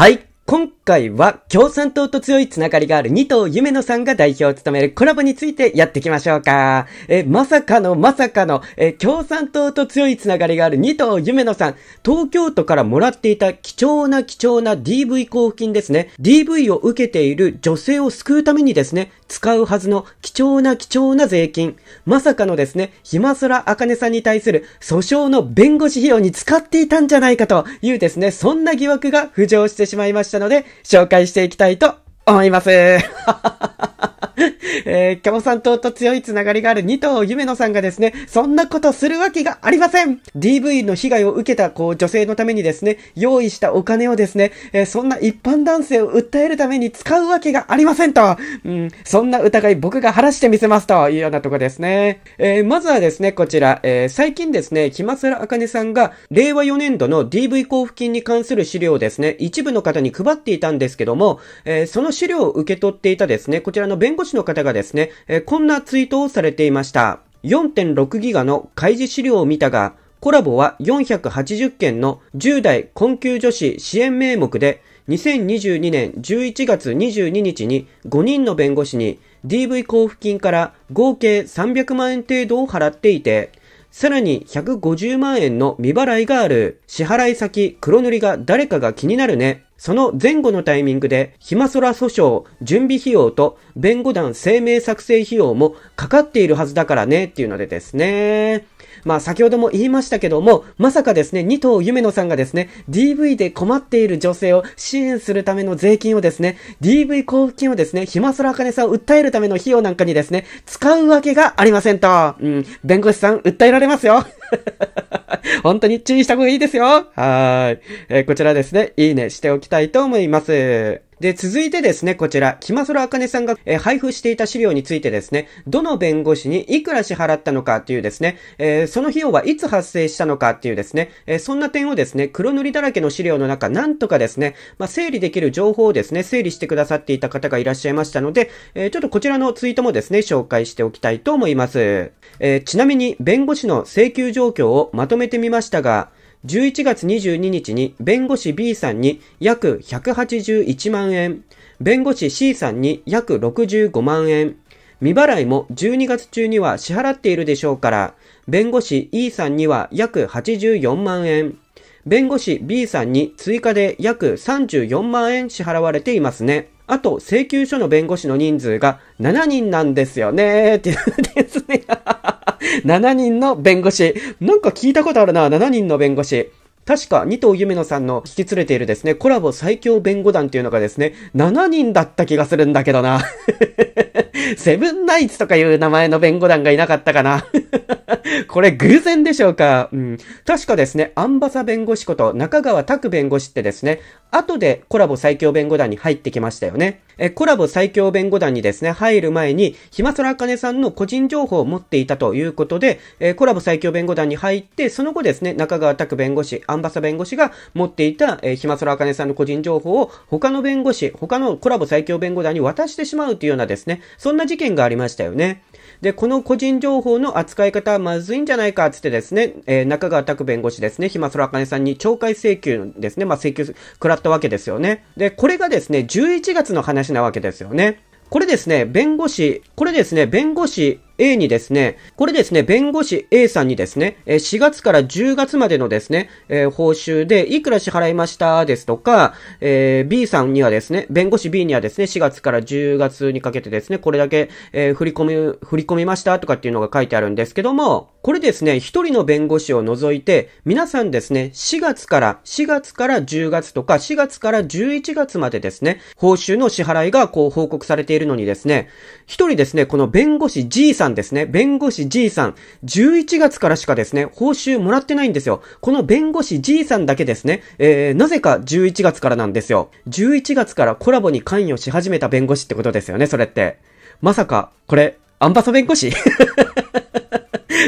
はい。今回は共産党と強いつながりがある二藤夢野さんが代表を務めるコラボについてやっていきましょうか。え、まさかのまさかの、え、共産党と強いつながりがある二藤夢野さん、東京都からもらっていた貴重な貴重な DV 交付金ですね。DV を受けている女性を救うためにですね、使うはずの貴重な貴重な税金、まさかのですね、暇空茜さんに対する訴訟の弁護士費用に使っていたんじゃないかというですね、そんな疑惑が浮上してしまいましたので、紹介していきたいと思います。えー、共産党と強いつながりがある二頭夢野さんがですね、そんなことするわけがありません !DV の被害を受けた、こう、女性のためにですね、用意したお金をですね、えー、そんな一般男性を訴えるために使うわけがありませんと、うん、そんな疑い僕が晴らしてみせますというようなとこですね。えー、まずはですね、こちら、えー、最近ですね、木松茜さんが、令和4年度の DV 交付金に関する資料をですね、一部の方に配っていたんですけども、えー、その資料を受け取っていたですね、こちらの弁護士の方がですね、えこんなツイートをされていました。4.6ギガの開示資料を見たが、コラボは480件の10代困窮女子支援名目で、2022年11月22日に5人の弁護士に DV 交付金から合計300万円程度を払っていて、さらに150万円の未払いがある。支払い先、黒塗りが誰かが気になるね。その前後のタイミングで、暇空訴訟、準備費用と弁護団声明作成費用もかかっているはずだからねっていうのでですね。まあ先ほども言いましたけども、まさかですね、二藤夢野さんがですね、DV で困っている女性を支援するための税金をですね、DV 交付金をですね、暇空金さんを訴えるための費用なんかにですね、使うわけがありませんと。うん、弁護士さん訴えられますよ。本当に注意した方がいいですよはい。えー、こちらですね、いいねしておきたいと思います。で、続いてですね、こちら、木まそらあかねさんが、えー、配布していた資料についてですね、どの弁護士にいくら支払ったのかっていうですね、えー、その費用はいつ発生したのかっていうですね、えー、そんな点をですね、黒塗りだらけの資料の中、なんとかですね、まあ、整理できる情報をですね、整理してくださっていた方がいらっしゃいましたので、えちょっとこちらのツイートもですね、紹介しておきたいと思います。えちなみに、弁護士の請求状況をまとめてみましたが、11月22日に弁護士 B さんに約181万円、弁護士 C さんに約65万円、未払いも12月中には支払っているでしょうから、弁護士 E さんには約84万円、弁護士 B さんに追加で約34万円支払われていますね。あと、請求書の弁護士の人数が7人なんですよね、っていうですね。7人の弁護士。なんか聞いたことあるな、7人の弁護士。確か、二藤夢乃さんの引き連れているですね、コラボ最強弁護団っていうのがですね、7人だった気がするんだけどな。セブンナイツとかいう名前の弁護団がいなかったかな これ偶然でしょうかうん。確かですね、アンバサ弁護士こと中川拓弁護士ってですね、後でコラボ最強弁護団に入ってきましたよね。え、コラボ最強弁護団にですね、入る前に、ひまそらあかねさんの個人情報を持っていたということで、え、コラボ最強弁護団に入って、その後ですね、中川拓弁護士、アンバサ弁護士が持っていた、え、ひまそらあかねさんの個人情報を他の弁護士、他のコラボ最強弁護団に渡してしまうというようなですね、そんな事件がありましたよね。で、この個人情報の扱い方はまずいんじゃないか、つってですね、えー、中川拓弁護士ですね、ひまそらかねさんに懲戒請求ですね、まあ、請求食らったわけですよね。で、これがですね、11月の話なわけですよね。これですね、弁護士、これですね、弁護士 A にですね、これですね、弁護士 A さんにですね、4月から10月までのですね、えー、報酬でいくら支払いましたですとか、えー、B さんにはですね、弁護士 B にはですね、4月から10月にかけてですね、これだけ、えー、振り込み、振り込みましたとかっていうのが書いてあるんですけども、これですね、一人の弁護士を除いて、皆さんですね、4月から、4月から10月とか、4月から11月までですね、報酬の支払いがこう報告されているのにですね、一人ですね、この弁護士 G さんんですね、弁護士 G さん、11月からしかですね、報酬もらってないんですよ。この弁護士 G さんだけですね、えー、なぜか11月からなんですよ。11月からコラボに関与し始めた弁護士ってことですよね、それって。まさか、これ、アンバサ弁護士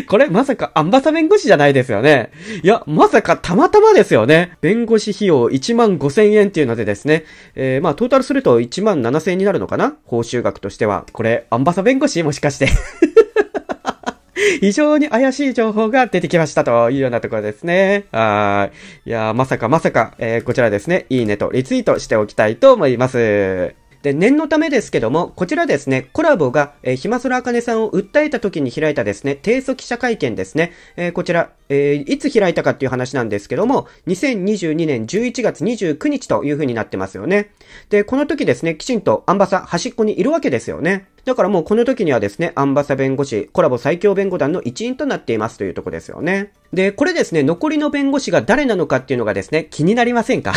これまさかアンバサ弁護士じゃないですよね。いや、まさかたまたまですよね。弁護士費用1万5 0 0 0円っていうのでですね。えー、まあトータルすると1万7 0 0 0円になるのかな報酬額としては。これ、アンバサ弁護士もしかして非 常に怪しい情報が出てきましたというようなところですね。はい。いやまさかまさか、えー、こちらですね、いいねとリツイートしておきたいと思います。で、念のためですけども、こちらですね、コラボが、えー、ひまそらあかねさんを訴えた時に開いたですね、提訴記者会見ですね。えー、こちら、えー、いつ開いたかっていう話なんですけども、2022年11月29日という風になってますよね。で、この時ですね、きちんとアンバサ、端っこにいるわけですよね。だからもうこの時にはですね、アンバサ弁護士、コラボ最強弁護団の一員となっていますというとこですよね。で、これですね、残りの弁護士が誰なのかっていうのがですね、気になりませんか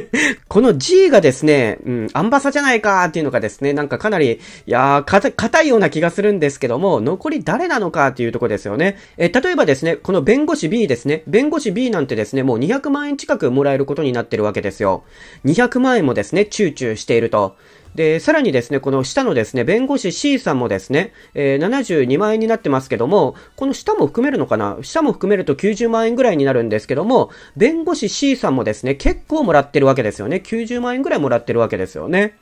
この G がですね、うん、アンバサじゃないかっていうのがですね、なんかかなり、いやー、硬いような気がするんですけども、残り誰なのかっていうとこですよね。え、例えばですね、この弁護士 B ですね、弁護士 B なんてですね、もう200万円近くもらえることになってるわけですよ。200万円もですね、チチューューしていると。で、さらにですね、この下のですね、弁護士 C さんもですね、えー、72万円になってますけども、この下も含めるのかな下も含めると90万円ぐらいになるんですけども、弁護士 C さんもですね、結構もらってるわけですよね。90万円ぐらいもらってるわけですよね。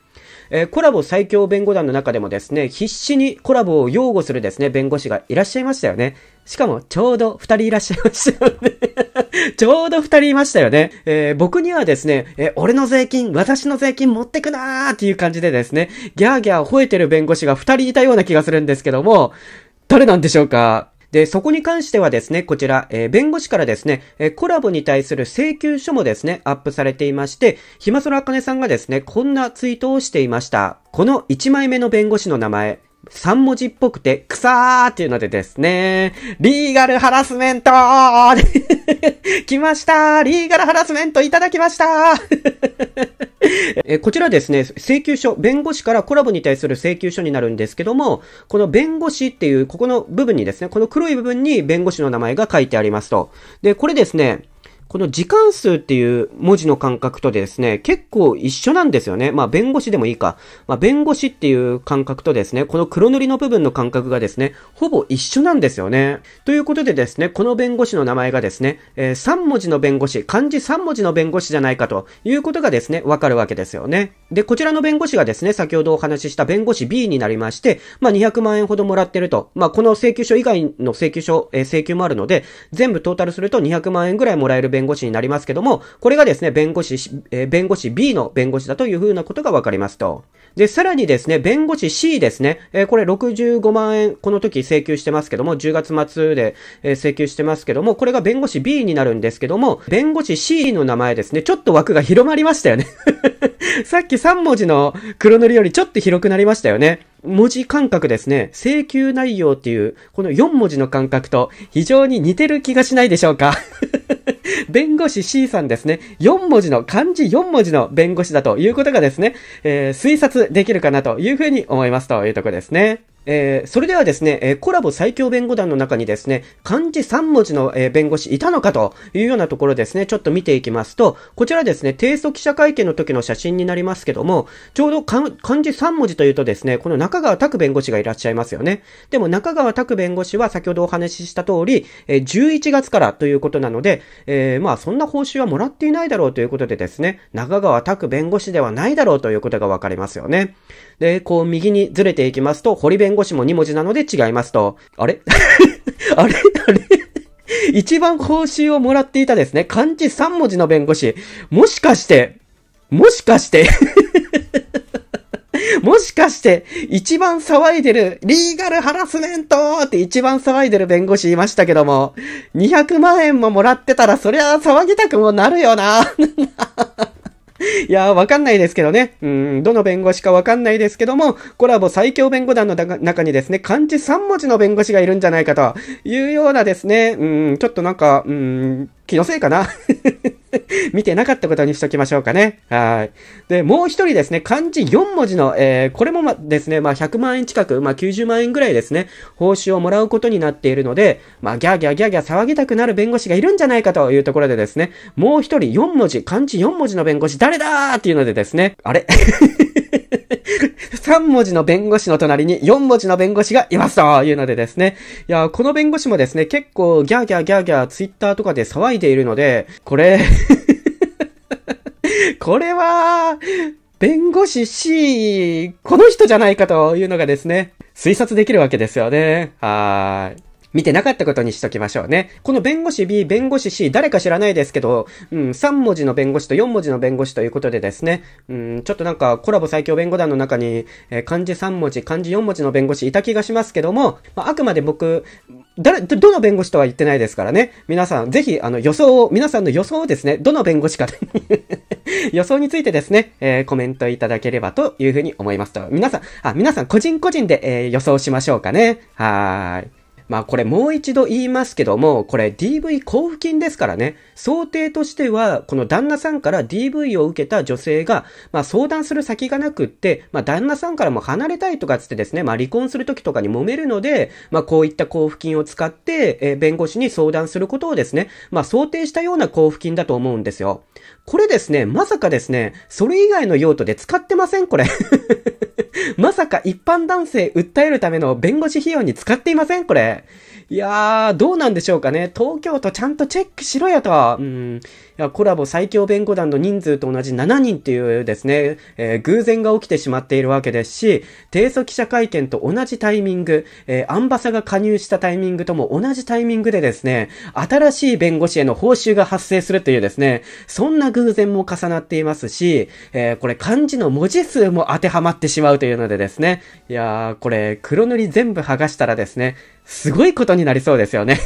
えー、コラボ最強弁護団の中でもですね、必死にコラボを擁護するですね、弁護士がいらっしゃいましたよね。しかも、ちょうど二人いらっしゃいましたよね ちょうど二人いましたよね。えー、僕にはですね、えー、俺の税金、私の税金持ってくなーっていう感じでですね、ギャーギャー吠えてる弁護士が二人いたような気がするんですけども、誰なんでしょうかで、そこに関してはですね、こちら、えー、弁護士からですね、えー、コラボに対する請求書もですね、アップされていまして、ひまそらあかねさんがですね、こんなツイートをしていました。この1枚目の弁護士の名前、3文字っぽくて、くさーっていうのでですね、リーガルハラスメント 来ましたリーガルハラスメントいただきました えこちらですね、請求書、弁護士からコラボに対する請求書になるんですけども、この弁護士っていう、ここの部分にですね、この黒い部分に弁護士の名前が書いてありますと。で、これですね、この時間数っていう文字の感覚とですね、結構一緒なんですよね。まあ弁護士でもいいか。まあ弁護士っていう感覚とですね、この黒塗りの部分の感覚がですね、ほぼ一緒なんですよね。ということでですね、この弁護士の名前がですね、えー、3文字の弁護士、漢字3文字の弁護士じゃないかということがですね、わかるわけですよね。で、こちらの弁護士がですね、先ほどお話しした弁護士 B になりまして、まあ200万円ほどもらってると。まあこの請求書以外の請求書、えー、請求もあるので、全部トータルすると200万円ぐらいもらえる弁護士になりますけども、これがですね、弁護士、え弁護士 B の弁護士だというふうなことがわかりますと。で、さらにですね、弁護士 C ですね、えこれ65万円、この時請求してますけども、10月末で、え請求してますけども、これが弁護士 B になるんですけども、弁護士 C の名前ですね、ちょっと枠が広まりましたよね さっき3文字の黒塗りよりちょっと広くなりましたよね。文字感覚ですね。請求内容っていう、この4文字の感覚と非常に似てる気がしないでしょうか 弁護士 C さんですね、4文字の、漢字4文字の弁護士だということがですね、えー、推察できるかなというふうに思いますというとこですね。えー、それではですね、えー、コラボ最強弁護団の中にですね、漢字3文字の、えー、弁護士いたのかというようなところですね、ちょっと見ていきますと、こちらですね、提訴記者会見の時の写真になりますけども、ちょうど漢字3文字というとですね、この中川拓弁護士がいらっしゃいますよね。でも中川拓弁護士は先ほどお話しした通り、え11月からということなので、えまあそんな報酬はもらっていないだろうということでですね、中川拓弁護士ではないだろうということがわかりますよね。で、こう右にずれていきますと、堀弁護士も2文字なので違いますと。あれ あれあれ一番報酬をもらっていたですね。漢字3文字の弁護士。もしかして、もしかして もしかして、一番騒いでる、リーガルハラスメントって一番騒いでる弁護士いましたけども、200万円ももらってたら、そりゃ騒ぎたくもなるよな いやわかんないですけどね。うん、どの弁護士かわかんないですけども、コラボ最強弁護団の中にですね、漢字3文字の弁護士がいるんじゃないかというようなですね、うん、ちょっとなんか、うん、気のせいかな見てなかったことにしときましょうかね。はい。で、もう一人ですね、漢字4文字の、えー、これもまですね、まあ、100万円近く、まあ、90万円ぐらいですね、報酬をもらうことになっているので、まあ、ギャーギャーギャーギャー騒ぎたくなる弁護士がいるんじゃないかというところでですね、もう一人4文字、漢字4文字の弁護士誰だーっていうのでですね、あれ3 文字の弁護士の隣に4文字の弁護士がいますというのでですね。いや、この弁護士もですね、結構ギャーギャーギャーギャーツイッターとかで騒いでいるので、これ これは、弁護士 C、この人じゃないかというのがですね、推察できるわけですよね。はい。見てなかったことにしときましょうね。この弁護士 B、弁護士 C、誰か知らないですけど、うん、3文字の弁護士と4文字の弁護士ということでですね、うん、ちょっとなんかコラボ最強弁護団の中に、えー、漢字3文字、漢字4文字の弁護士いた気がしますけども、まあ、あくまで僕、誰、どの弁護士とは言ってないですからね。皆さん、ぜひ、あの、予想を、皆さんの予想をですね、どの弁護士か 予想についてですね、えー、コメントいただければというふうに思いますと。皆さん、あ、皆さん個人個人で、えー、予想しましょうかね。はーい。まあこれもう一度言いますけども、これ DV 交付金ですからね、想定としては、この旦那さんから DV を受けた女性が、まあ相談する先がなくって、まあ旦那さんからも離れたいとかつってですね、まあ離婚する時とかに揉めるので、まあこういった交付金を使って、えー、弁護士に相談することをですね、まあ想定したような交付金だと思うんですよ。これですね、まさかですね、それ以外の用途で使ってませんこれ まさか一般男性訴えるための弁護士費用に使っていませんこれ。いやー、どうなんでしょうかね。東京都ちゃんとチェックしろよと。うん。やコラボ最強弁護団の人数と同じ7人っていうですね、えー、偶然が起きてしまっているわけですし、提訴記者会見と同じタイミング、えー、アンバサが加入したタイミングとも同じタイミングでですね、新しい弁護士への報酬が発生するというですね、そんな偶然も重なっていますし、えー、これ漢字の文字数も当てはまってしまうというのでですね、いやー、これ黒塗り全部剥がしたらですね、すごいことになりそうですよね。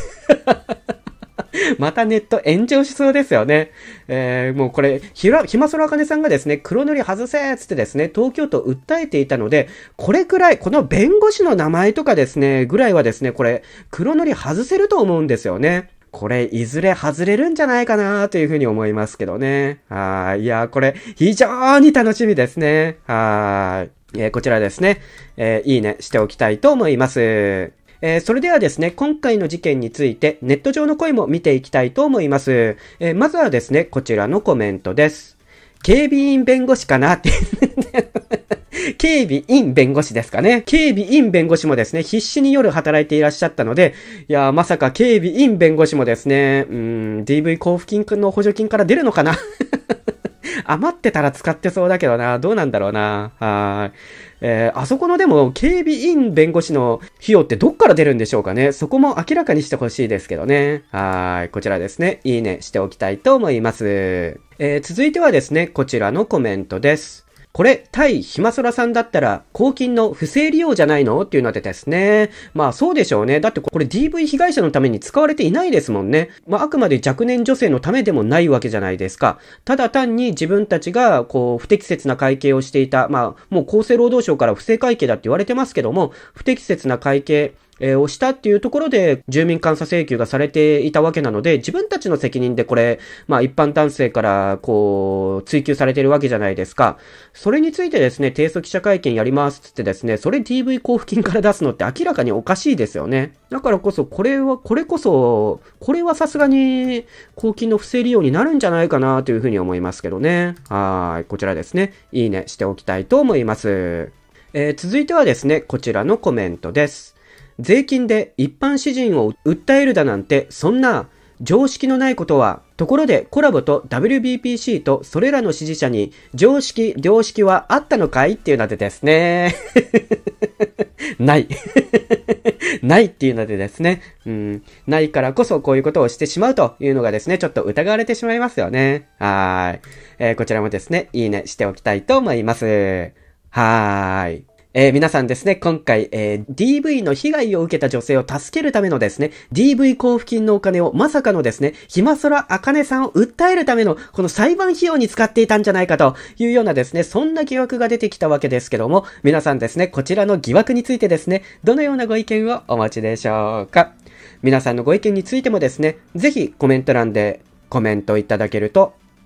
またネット炎上しそうですよね。えー、もうこれ、ひら、ひまそらあかねさんがですね、黒塗り外せつってですね、東京都訴えていたので、これくらい、この弁護士の名前とかですね、ぐらいはですね、これ、黒塗り外せると思うんですよね。これ、いずれ外れるんじゃないかなというふうに思いますけどね。はい。いや、これ、非常に楽しみですね。はい。えー、こちらですね、えー、いいねしておきたいと思います。えー、それではですね、今回の事件についてネット上の声も見ていきたいと思います。えー、まずはですね、こちらのコメントです。警備員弁護士かなって 警備員弁護士ですかね。警備員弁護士もですね、必死に夜働いていらっしゃったので、いやまさか警備員弁護士もですね、うん、DV 交付金の補助金から出るのかな 余ってたら使ってそうだけどな。どうなんだろうな。はい。えー、あそこのでも警備員弁護士の費用ってどっから出るんでしょうかね。そこも明らかにしてほしいですけどね。はい。こちらですね。いいねしておきたいと思います。えー、続いてはですね、こちらのコメントです。これ、対ひまそらさんだったら、公金の不正利用じゃないのっていうのでですね。まあそうでしょうね。だってこれ DV 被害者のために使われていないですもんね。まああくまで若年女性のためでもないわけじゃないですか。ただ単に自分たちが、こう、不適切な会計をしていた。まあ、もう厚生労働省から不正会計だって言われてますけども、不適切な会計、えー、押したっていうところで、住民監査請求がされていたわけなので、自分たちの責任でこれ、まあ一般男性から、こう、追求されてるわけじゃないですか。それについてですね、提訴記者会見やりますつってですね、それ DV 交付金から出すのって明らかにおかしいですよね。だからこそ、これは、これこそ、これはさすがに、公金の不正利用になるんじゃないかなというふうに思いますけどね。はい、こちらですね、いいねしておきたいと思います。えー、続いてはですね、こちらのコメントです。税金で一般詩人を訴えるだなんて、そんな常識のないことは、ところでコラボと WBPC とそれらの支持者に常識、良識はあったのかいっていうのでですね。ない。ないっていうのでですね。うん。ないからこそこういうことをしてしまうというのがですね、ちょっと疑われてしまいますよね。はーい。えー、こちらもですね、いいねしておきたいと思います。はーい。えー、皆さんですね、今回、えー、DV の被害を受けた女性を助けるためのですね、DV 交付金のお金をまさかのですね、ひまそらあかねさんを訴えるための、この裁判費用に使っていたんじゃないかというようなですね、そんな疑惑が出てきたわけですけども、皆さんですね、こちらの疑惑についてですね、どのようなご意見をお持ちでしょうか。皆さんのご意見についてもですね、ぜひコメント欄でコメントいただけると